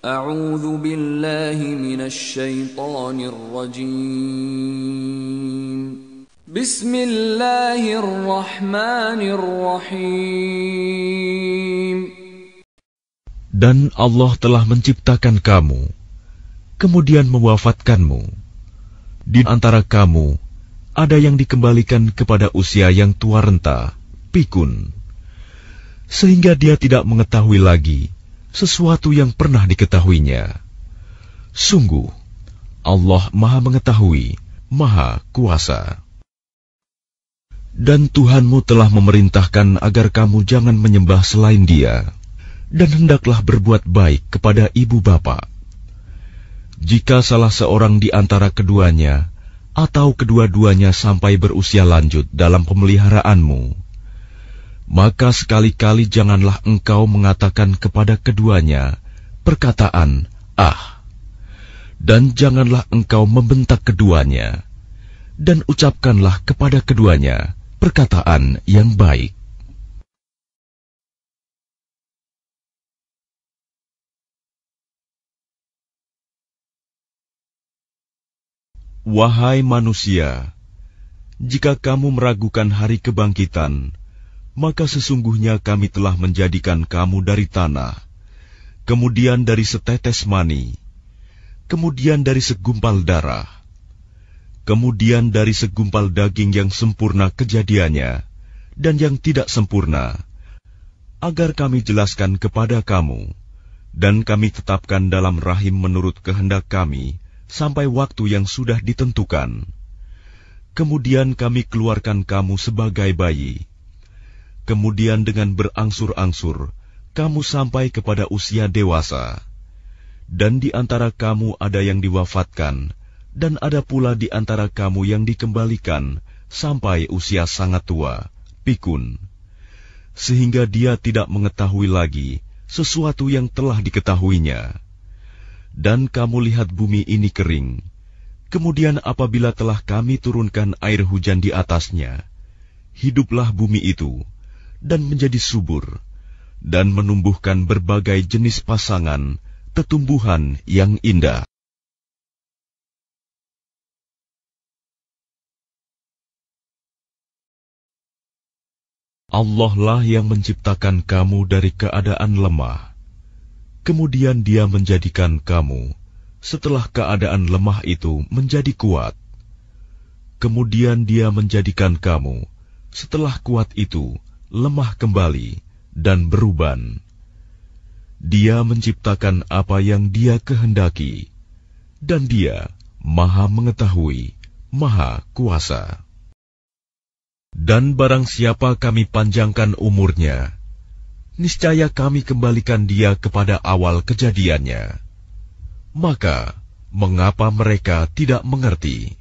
أعوذ بالله من الشيطان الرجيم بسم الله الرحمن الرحيم Dan Allah telah menciptakan kamu, kemudian mewafatkanmu. Di antara kamu, ada yang dikembalikan kepada usia yang tua renta, pikun, sehingga dia tidak mengetahui lagi sesuatu yang pernah diketahuinya. Sungguh, Allah Maha Mengetahui, Maha Kuasa. Dan Tuhanmu telah memerintahkan agar kamu jangan menyembah selain Dia, dan hendaklah berbuat baik kepada ibu bapa. Jika salah seorang di antara keduanya atau kedua-duanya sampai berusia lanjut dalam pemeliharaanmu, maka sekali-kali janganlah engkau mengatakan kepada keduanya perkataan "ah", dan janganlah engkau membentak keduanya, dan ucapkanlah kepada keduanya perkataan yang baik. Wahai manusia, jika kamu meragukan hari kebangkitan, maka sesungguhnya kami telah menjadikan kamu dari tanah, kemudian dari setetes mani, kemudian dari segumpal darah, kemudian dari segumpal daging yang sempurna kejadiannya, dan yang tidak sempurna, agar kami jelaskan kepada kamu, dan kami tetapkan dalam rahim menurut kehendak kami, sampai waktu yang sudah ditentukan. Kemudian kami keluarkan kamu sebagai bayi, kemudian dengan berangsur-angsur kamu sampai kepada usia dewasa, dan di antara kamu ada yang diwafatkan, dan ada pula di antara kamu yang dikembalikan sampai usia sangat tua, pikun, sehingga dia tidak mengetahui lagi sesuatu yang telah diketahuinya. Dan kamu lihat bumi ini kering. Kemudian apabila telah kami turunkan air hujan di atasnya, hiduplah bumi itu.' dan menjadi subur, dan menumbuhkan berbagai jenis pasangan, tetumbuhan yang indah. Allah lah yang menciptakan kamu dari keadaan lemah. Kemudian dia menjadikan kamu setelah keadaan lemah itu menjadi kuat. Kemudian dia menjadikan kamu setelah kuat itu lemah kembali, dan beruban. Dia menciptakan apa yang dia kehendaki, dan dia maha mengetahui, maha kuasa. Dan barang siapa kami panjangkan umurnya, niscaya kami kembalikan dia kepada awal kejadiannya. Maka, mengapa mereka tidak mengerti?